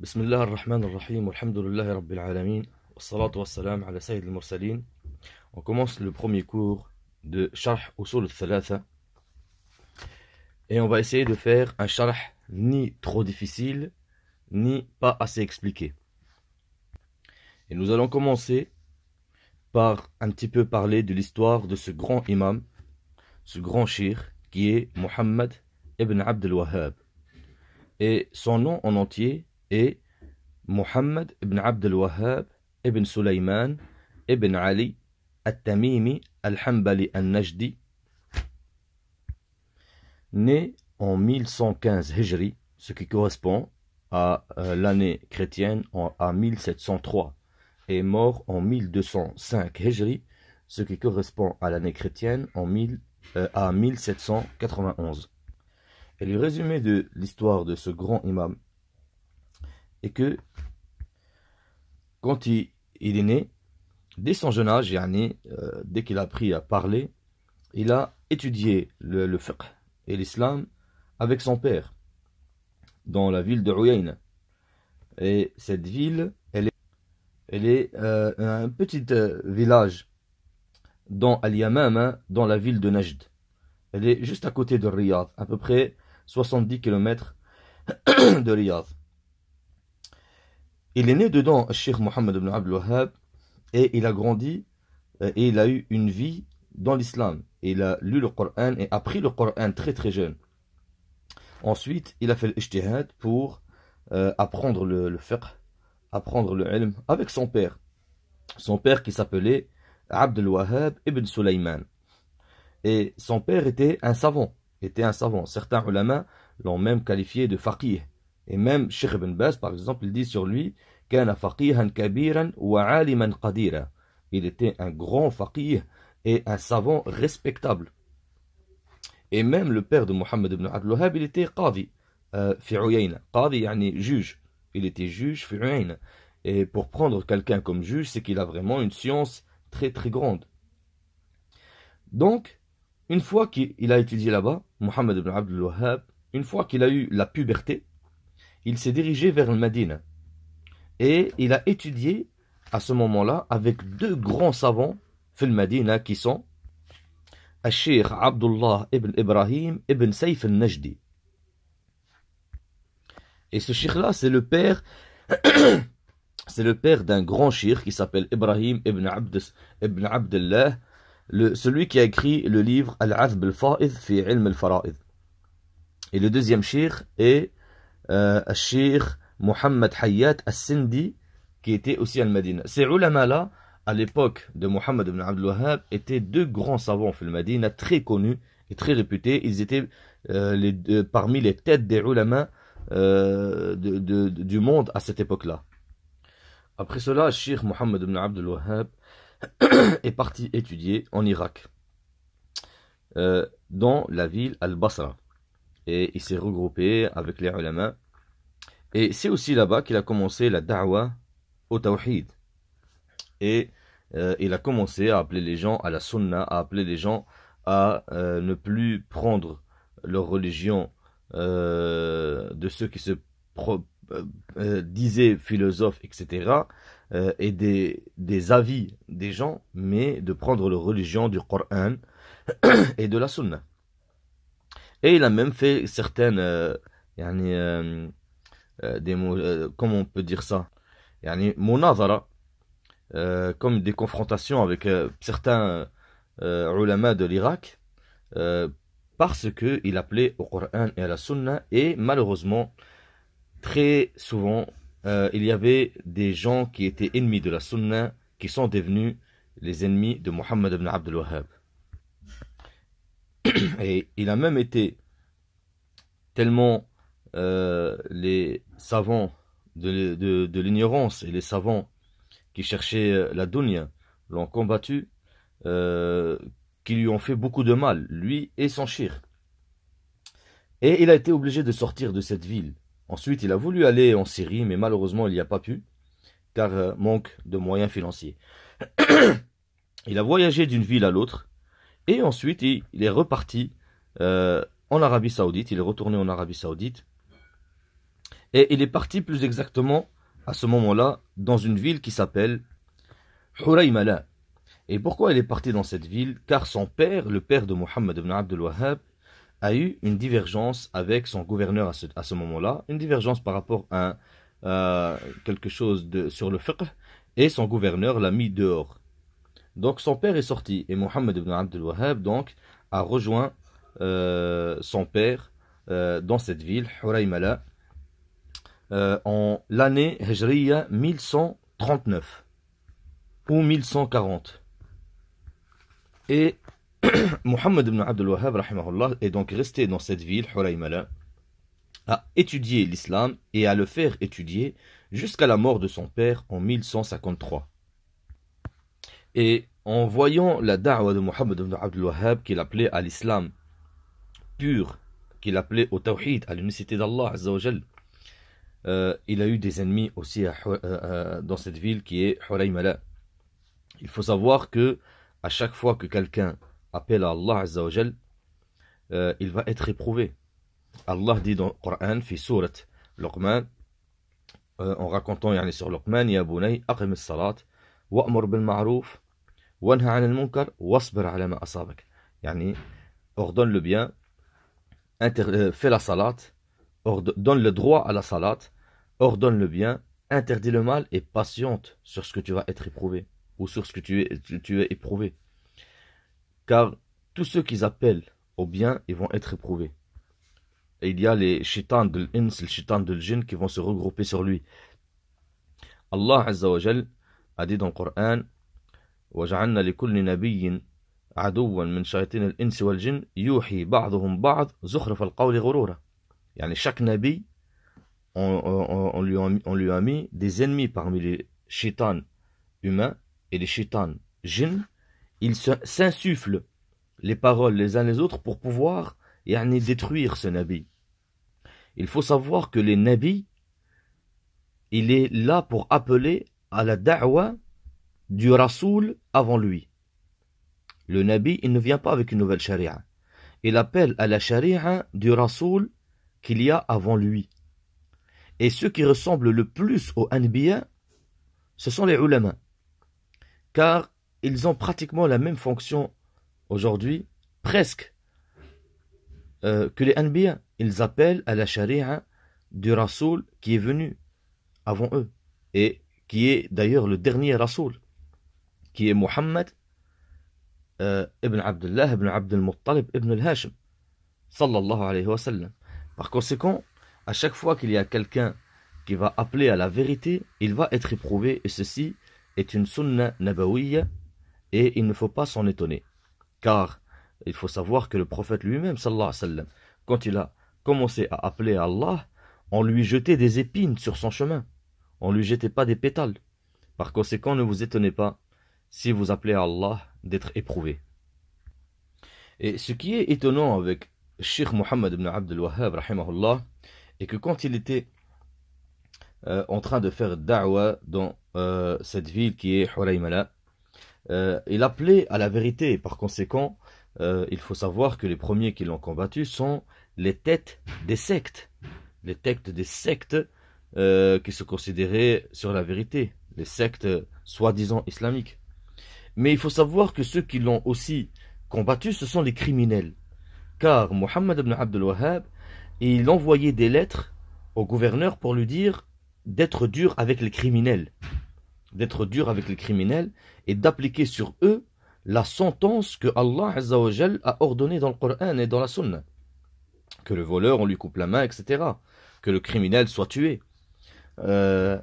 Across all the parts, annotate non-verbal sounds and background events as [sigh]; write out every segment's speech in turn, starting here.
بسم الله الرحمن الرحيم والحمد لله رب العالمين والصلاة والسلام على سيد المرسلين On commence le premier cours de Sharh Usul et on va essayer de faire un Sharh ni trop difficile ni pas assez expliqué. Et nous allons commencer par un petit peu parler de l'histoire de ce grand imam, ce grand shir qui est Muhammad ibn Abdel Wahhab. Et son nom en entier et Muhammad ibn Abdel Wahhab ibn Sulayman ibn Ali al-Tamimi al-Hambali al-Najdi, né en 1115 euh, Hijri, ce qui correspond à l'année chrétienne en, euh, à 1703, et mort en 1205 Hijri, ce qui correspond à l'année chrétienne en à 1791. Et le résumé de l'histoire de ce grand imam et que quand il, est né, dès son jeune âge, et euh, dès qu'il a appris à parler, il a étudié le, fiqh et l'islam avec son père dans la ville de Ruyayn. Et cette ville, elle est, elle est euh, un petit euh, village dans al dans la ville de Najd. Elle est juste à côté de Riyadh à peu près 70 km [coughs] de Riyadh il est né dedans, Sheikh Mohammed ibn Abdul et il a grandi euh, et il a eu une vie dans l'islam. Il a lu le Coran et appris le Coran très très jeune. Ensuite, il a fait l'ijtihad pour euh, apprendre le, le apprendre le ilm avec son père. Son père qui s'appelait Abdel Wahhab ibn Sulaiman. Et son père était un savant, était un savant. Certains ulama l'ont même qualifié de faqih, et même Sheikh Ibn Baz, par exemple, il dit sur lui Il était un grand faqih et un savant respectable. Et même le père de Mohammed ibn il était qadi, euh, qadi yani juge. Il était juge, fi'uyayna. Et pour prendre quelqu'un comme juge, c'est qu'il a vraiment une science très très grande. Donc, une fois qu'il a étudié là-bas, Mohammed ibn Abdul une fois qu'il a eu la puberté, il s'est dirigé vers le Madinah. Et il a étudié à ce moment-là avec deux grands savants fil Madinah qui sont al Abdullah ibn Ibrahim ibn Saif al-Najdi. Et ce shir là c'est le père [coughs] c'est le père d'un grand shir qui s'appelle Ibrahim ibn, Abdullah, le, celui qui a écrit le livre Al-Azb al-Fa'id fi faraid Et le deuxième shir est euh, Mohammad Mohamed Hayat al sindi qui était aussi à Medina. Ces ulama-là, à l'époque de Mohammed ibn Abdul étaient deux grands savants la madina très connus et très réputés. Ils étaient euh, parmi les têtes des ulama euh, du monde à cette époque-là. Après cela, Sheikh Mohammed ibn Abdul [clears throat] est parti étudier en Irak, euh, dans la ville Al-Basra et il s'est regroupé avec les ulama. Et c'est aussi là-bas qu'il a commencé la da'wa au tawhid. Et euh, il a commencé à appeler les gens à la sunna, à appeler les gens à euh, ne plus prendre leur religion euh, de ceux qui se disaient philosophes, etc., et des, des, avis des gens, mais de prendre leur religion du Coran et de la sunna. Et il a même fait certaines, euh, euh, euh, des mots, comment on peut dire ça yani, Monazara, comme des confrontations avec certains ulama de l'Irak, parce qu'il appelait au Coran et à la Sunna, et malheureusement, très souvent, il y avait des gens qui étaient ennemis de la Sunna qui sont devenus les ennemis de Mohammed ibn Abdul Wahhab. [clears throat] Et il a même été tellement euh, les savants de, l'ignorance et les savants qui cherchaient euh, la Dunia l'ont combattu, euh, qui lui ont fait beaucoup de mal, lui et son chir. Et il a été obligé de sortir de cette ville. Ensuite, il a voulu aller en Syrie, mais malheureusement, il n'y a pas pu, car manque de moyens financiers. [clears throat] il a voyagé d'une ville à l'autre, et ensuite, il, est reparti euh, en Arabie Saoudite, il est retourné en Arabie Saoudite. Et il est parti plus exactement à ce moment-là dans une ville qui s'appelle Huraymala. Et pourquoi il est parti dans cette ville Car son père, le père de Mohammed ibn Abdul Wahhab, a eu une divergence avec son gouverneur à ce, moment-là, une divergence par rapport à, euh, quelque chose sur le fiqh, et son gouverneur l'a mis dehors. Donc son père est sorti et Mohammed ibn Abdul Wahhab donc a rejoint euh, son père euh, dans cette ville, Huraymala, euh, en l'année Hijriya 1139 ou 1140. Et [clears throat] Mohammed ibn al Wahhab est donc resté dans cette ville, Huraymala, à étudier l'islam et à le faire étudier jusqu'à la mort de son père en 1153. Et en voyant la da'wa de Mohammed ibn Abdul Wahhab qu'il appelait à l'islam pur, qu'il appelait au tawhid, à l'unicité d'Allah Azzawajal, euh, il a eu des ennemis aussi euh, euh, dans cette ville qui est Huraymala. Il faut savoir que à chaque fois que quelqu'un appelle à Allah Azzawajal, euh, il va être éprouvé. Allah dit dans le Coran, fi surat Luqman, euh, en racontant yani, sur Luqman, Ya Bunay, aqim salat, wa'mur bil ma'ruf, ordonne le bien, euh, fais la salat, donne le droit à la salat, ordonne le bien, interdis le mal et patiente sur ce que tu vas être éprouvé ou sur ce que tu es, éprouvé. Car tous ceux qui appellent au bien, ils vont être éprouvés. Et il y a les chitans de l'ins, les chitans de l'jinn qui vont se regrouper sur lui. Allah a dit dans le Coran chaque نبي on, lui a, mis des ennemis parmi les chitans humains et les chitans jinn ils s'insufflent les paroles les uns les autres pour pouvoir yani, détruire ce nabi il faut savoir que les nabis il est là pour appeler à la da'wa du rasoul avant lui. Le Nabi, il ne vient pas avec une nouvelle charia. Il appelle à la charia du Rasoul qu'il y a avant lui. Et ceux qui ressemblent le plus aux Anbiya, ce sont les ulama. Car ils ont pratiquement la même fonction aujourd'hui, presque, euh, que les Anbiya. Ils appellent à la charia du Rasoul qui est venu avant eux et qui est d'ailleurs le dernier Rasoul qui est Muhammad euh, ibn Abdullah ibn Abdul Muttalib ibn al Par conséquent, à chaque fois qu'il y a quelqu'un qui va appeler à la vérité, il va être éprouvé, et ceci est une sunna nabawiyya, et il ne faut pas s'en étonner. Car il faut savoir que le prophète lui-même, sallallahu alayhi wa quand il a commencé à appeler à Allah, on lui jetait des épines sur son chemin, on lui jetait pas des pétales. Par conséquent, ne vous étonnez pas si vous appelez à Allah d'être éprouvé. Et ce qui est étonnant avec Sheikh Mohammed ibn Abdul Wahhab, est que quand il était euh, en train de faire da'wa dans euh, cette ville qui est Huraymala, euh, il appelait à la vérité. par conséquent, il faut savoir que les premiers qui l'ont combattu sont les têtes des sectes. Les têtes des sectes qui se considéraient sur la vérité. Les sectes soi-disant islamiques. Mais il faut savoir que ceux qui l'ont aussi combattu, ce sont les criminels. Car Mohammed ibn Abdul Wahhab, il envoyait des lettres au gouverneur pour lui dire d'être dur avec les criminels. D'être dur avec les criminels et d'appliquer sur eux la sentence que Allah a ordonnée dans le Coran et dans la Sunna. Que le voleur, on lui coupe la main, etc. Que le criminel soit tué. Euh,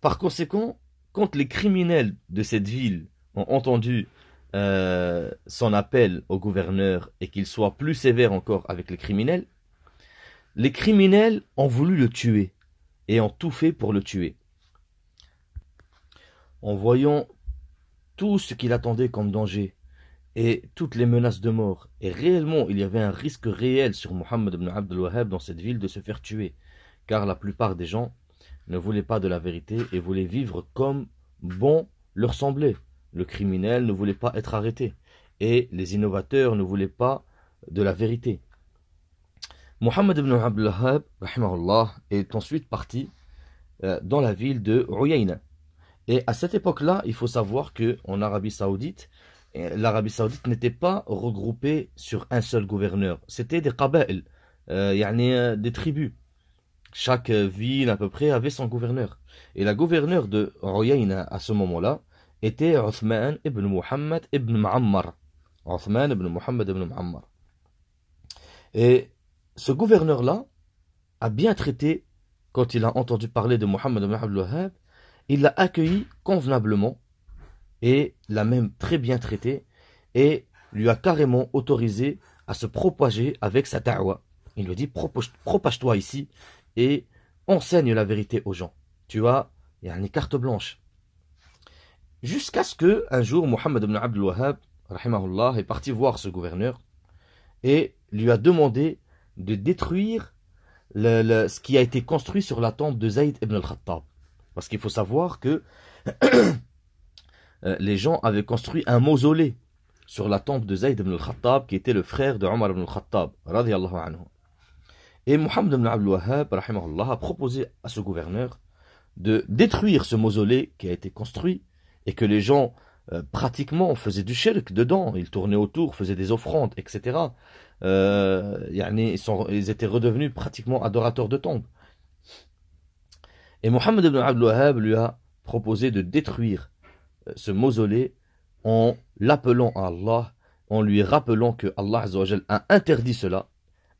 par conséquent, quand les criminels de cette ville ont entendu euh, son appel au gouverneur et qu'il soit plus sévère encore avec les criminels, les criminels ont voulu le tuer et ont tout fait pour le tuer. En voyant tout ce qu'il attendait comme danger et toutes les menaces de mort, et réellement il y avait un risque réel sur Mohammed ibn Abdel Wahhab dans cette ville de se faire tuer, car la plupart des gens ne voulaient pas de la vérité et voulaient vivre comme bon leur semblait. Le criminel ne voulait pas être arrêté. Et les innovateurs ne voulaient pas de la vérité. Mohammed ibn Abdullah est ensuite parti euh, dans la ville de Uyayna. Et à cette époque-là, il faut savoir que en Arabie Saoudite, euh, l'Arabie Saoudite n'était pas regroupée sur un seul gouverneur. C'était des en euh, avait des tribus. Chaque ville à peu près avait son gouverneur. Et la gouverneur de Uyayna à ce moment-là, était Othman ibn Muhammad ibn Ma'ammar. Othman ibn Muhammad ibn Muhammad. Et ce gouverneur-là a bien traité, quand il a entendu parler de Muhammad ibn Abdul il l'a accueilli convenablement et l'a même très bien traité et lui a carrément autorisé à se propager avec sa tawa. Il lui dit propage-toi ici et enseigne la vérité aux gens. Tu vois, il a une carte blanche. Jusqu'à ce que un jour Mohammed ibn Abdul Wahhab rahimahullah, est parti voir ce gouverneur et lui a demandé de détruire ce qui a été construit sur la tombe de Zayd ibn al-Khattab. Parce qu'il faut savoir que [coughs] euh, les gens avaient construit un mausolée sur la tombe de Zayd ibn al-Khattab, qui était le frère de Omar ibn al-Khattab, anhu. Et Mohammed ibn Abdul Wahhab, a proposé à ce gouverneur de détruire ce mausolée qui a été construit et que les gens euh, pratiquement faisaient du shirk dedans, ils tournaient autour, faisaient des offrandes, etc. Euh, ils, sont, ils étaient redevenus pratiquement adorateurs de tombes. Et Mohammed ibn Abdul Wahhab lui a proposé de détruire euh, ce mausolée en l'appelant à Allah, en lui rappelant que Allah a interdit cela,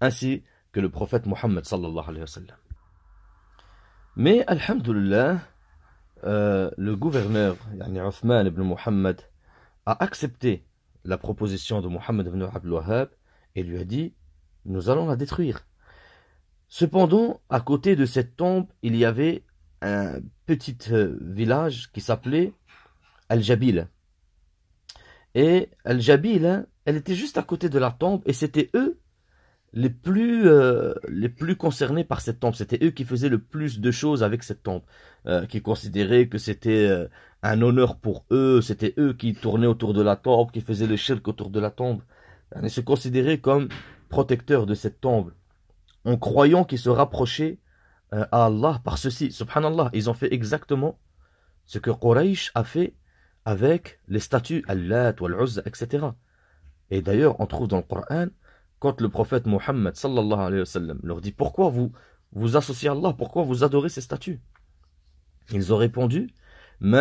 ainsi que le prophète Mohammed sallallahu alayhi wa sallam. Mais, alhamdulillah, euh, le gouverneur, yani ibn Muhammad, a accepté la proposition de Muhammad ibn Abdul et lui a dit Nous allons la détruire. Cependant, à côté de cette tombe, il y avait un petit euh, village qui s'appelait Al-Jabil. Et Al-Jabil, hein, elle était juste à côté de la tombe et c'était eux les plus euh, les plus concernés par cette tombe C'était eux qui faisaient le plus de choses avec cette tombe euh, qui considéraient que c'était euh, un honneur pour eux. C'était eux qui tournaient autour de la tombe, qui faisaient le shirk autour de la tombe. et se considéraient comme protecteurs de cette tombe, en croyant qu'ils se rapprochaient à Allah par ceci. Subhanallah, ils ont fait exactement ce que Quraysh a fait avec les statues lat Al-Uzza, etc. Et d'ailleurs, on trouve dans le Coran quand le prophète Mohammed sallallahu leur dit Pourquoi vous vous associez à Allah Pourquoi vous adorez ces statues Ils ont répondu On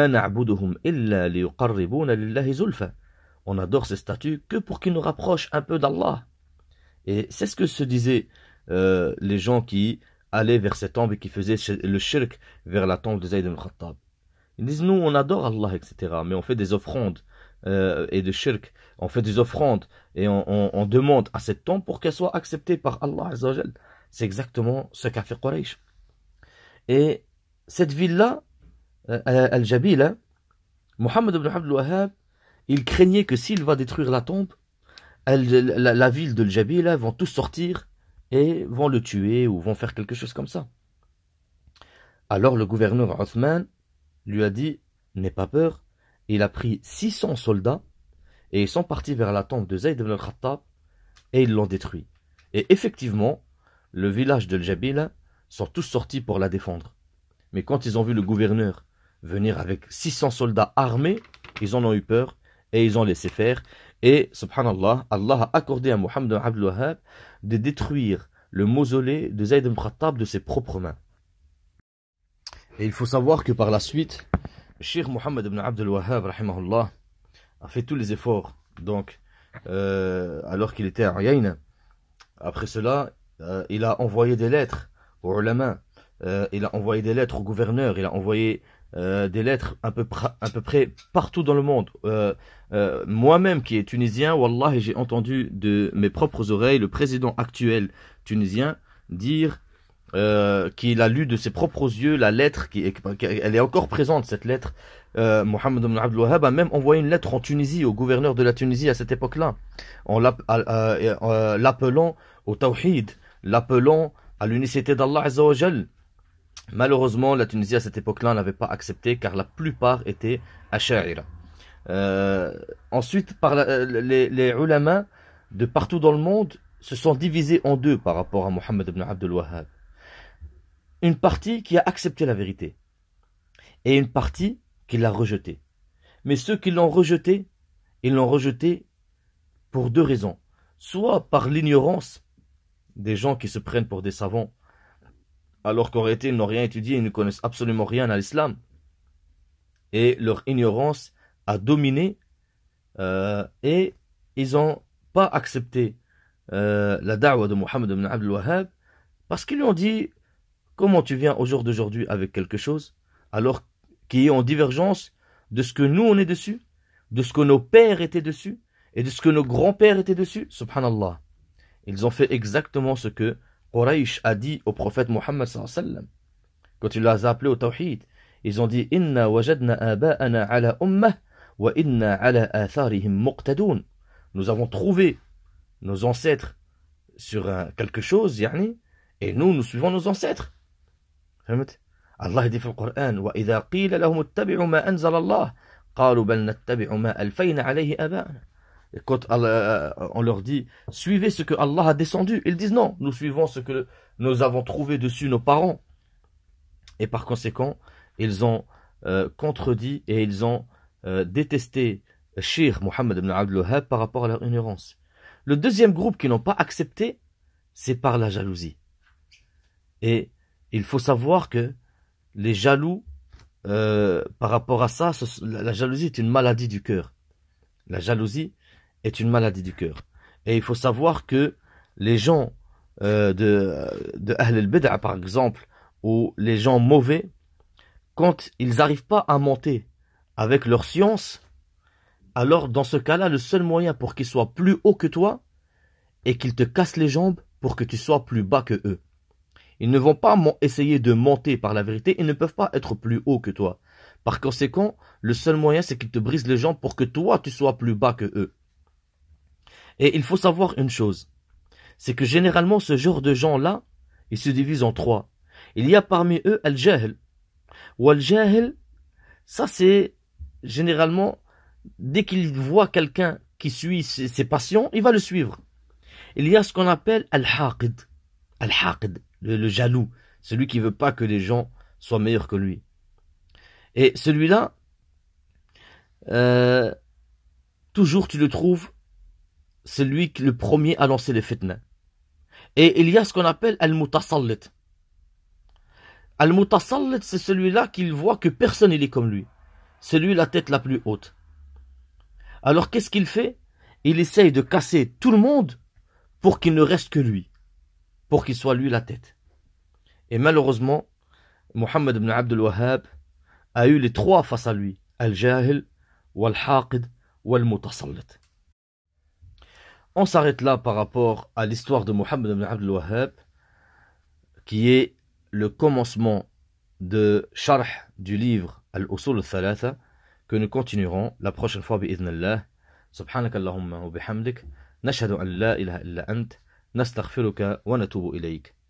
adore ces statues que pour qu'ils nous rapprochent un peu d'Allah. Et c'est ce que se disaient euh, les gens qui allaient vers cette tombe et qui faisaient le shirk vers la tombe de Zayd al-Khattab. Ils disent, nous, on adore Allah, etc., mais on fait des offrandes euh, et de shirk on fait des offrandes et on, demande à cette tombe pour qu'elle soit acceptée par Allah Azzawajal. C'est exactement ce qu'a fait Quraysh. Et cette ville-là, euh, euh, Al-Jabila, hein, Mohammed ibn Abdul il craignait que s'il va détruire la tombe, la, ville de Al-Jabila hein, vont tous sortir et vont le tuer ou vont faire quelque chose comme ça. Alors le gouverneur Othman lui a dit N'aie pas peur. Il a pris 600 soldats et ils sont partis vers la tombe de Zayd ibn al-Khattab et ils l'ont détruit. Et effectivement, le village de Jabil sont tous sortis pour la défendre. Mais quand ils ont vu le gouverneur venir avec 600 soldats armés, ils en ont eu peur et ils ont laissé faire. Et subhanallah, Allah a accordé à Muhammad Abdul Wahhab de détruire le mausolée de Zayd ibn Khattab de ses propres mains. Et il faut savoir que par la suite, Cheikh Muhammad ibn Abdul Wahhab, rahimahullah, a fait tous les efforts, donc, euh, alors qu'il était à Ayain. Après cela, euh, il a envoyé des lettres au ulama, euh, il a envoyé des lettres au gouverneur, il a envoyé euh, des lettres à peu, près, peu près partout dans le monde. Moi-même qui est tunisien, Wallah, j'ai entendu de mes propres oreilles le président actuel tunisien dire qu'il a lu de ses propres yeux la lettre qui, est, elle est encore présente cette lettre euh, Mohamed ibn Abdel a même envoyé une lettre en Tunisie au gouverneur de la Tunisie à cette époque-là, en euh, l'appelant au tawhid, l'appelant à l'unicité d'Allah Azzawajal. Malheureusement, la Tunisie à cette époque-là n'avait pas accepté car la plupart étaient à Euh, ensuite, par euh, les, les ulama de partout dans le monde se sont divisés en deux par rapport à Mohammed ibn Al Une partie qui a accepté la vérité et une partie l'a rejeté. Mais ceux qui l'ont rejeté, ils l'ont rejeté pour deux raisons. Soit par l'ignorance des gens qui se prennent pour des savants, alors qu'en réalité ils n'ont rien étudié, ils ne connaissent absolument rien à l'islam. Et leur ignorance a dominé euh, et ils n'ont pas accepté euh, la da'wa de Mohammed ibn Wahhab parce qu'ils lui ont dit comment tu viens au jour d'aujourd'hui avec quelque chose alors qui est en divergence de ce que nous on est dessus, de ce que nos pères étaient dessus, et de ce que nos grands-pères étaient dessus, subhanallah. Ils ont fait exactement ce que Quraysh a dit au prophète Mohammed sallam. Quand il l'a appelé au tawhid, ils ont dit Inna wajadna aba'ana ala ummah wa inna ala atharihim Nous avons trouvé nos ancêtres sur quelque chose, yani, et nous, nous suivons nos ancêtres. Allah dit dans le Coran Quand euh, on leur dit suivez ce que Allah a descendu, ils disent non, nous suivons ce que nous avons trouvé dessus nos parents. Et par conséquent, ils ont euh, contredit et ils ont euh, détesté Shir Muhammad ibn Abdul par rapport à leur ignorance. Le deuxième groupe qui n'ont pas accepté, c'est par la jalousie. Et il faut savoir que les jaloux, euh, par rapport à ça, la, jalousie est une maladie du cœur. La jalousie est une maladie du cœur. Et il faut savoir que les gens euh, de, de al-Bid'a, par exemple, ou les gens mauvais, quand ils n'arrivent pas à monter avec leur science, alors dans ce cas-là, le seul moyen pour qu'ils soient plus haut que toi est qu'ils te cassent les jambes pour que tu sois plus bas que eux. Ils ne vont pas essayer de monter par la vérité, ils ne peuvent pas être plus haut que toi. Par conséquent, le seul moyen, c'est qu'ils te brisent les jambes pour que toi, tu sois plus bas que eux. Et il faut savoir une chose, c'est que généralement, ce genre de gens-là, ils se divisent en trois. Il y a parmi eux Al-Jahil. Ou Al-Jahil, ça c'est généralement, dès qu'il voit quelqu'un qui suit ses, ses passions, il va le suivre. Il y a ce qu'on appelle Al-Haqid. Al-Haqid le, jaloux, celui qui veut pas que les gens soient meilleurs que lui. Et celui-là, euh, toujours tu le trouves, celui qui le premier à lancer les fitna. Et il y a ce qu'on appelle al-mutasallit. Al-mutasallit, c'est celui-là qu'il voit que personne n'est comme lui. C'est lui la tête la plus haute. Alors qu'est-ce qu'il fait Il essaye de casser tout le monde pour qu'il ne reste que lui, pour qu'il soit lui la tête. Et malheureusement, Mohammed ibn Abdul Wahhab a eu les trois face à lui, Al-Jahil, al haqid al mutasallit On s'arrête là par rapport à l'histoire de Mohammed ibn Abdul Wahhab, qui est le commencement de Sharh du livre Al-Usul al-Thalatha, que nous continuerons la prochaine fois, bi'idhnallah. سبحانك اللهم وبحمدك نشهد أن لا إله إلا أنت نستغفرك ونتوب إليك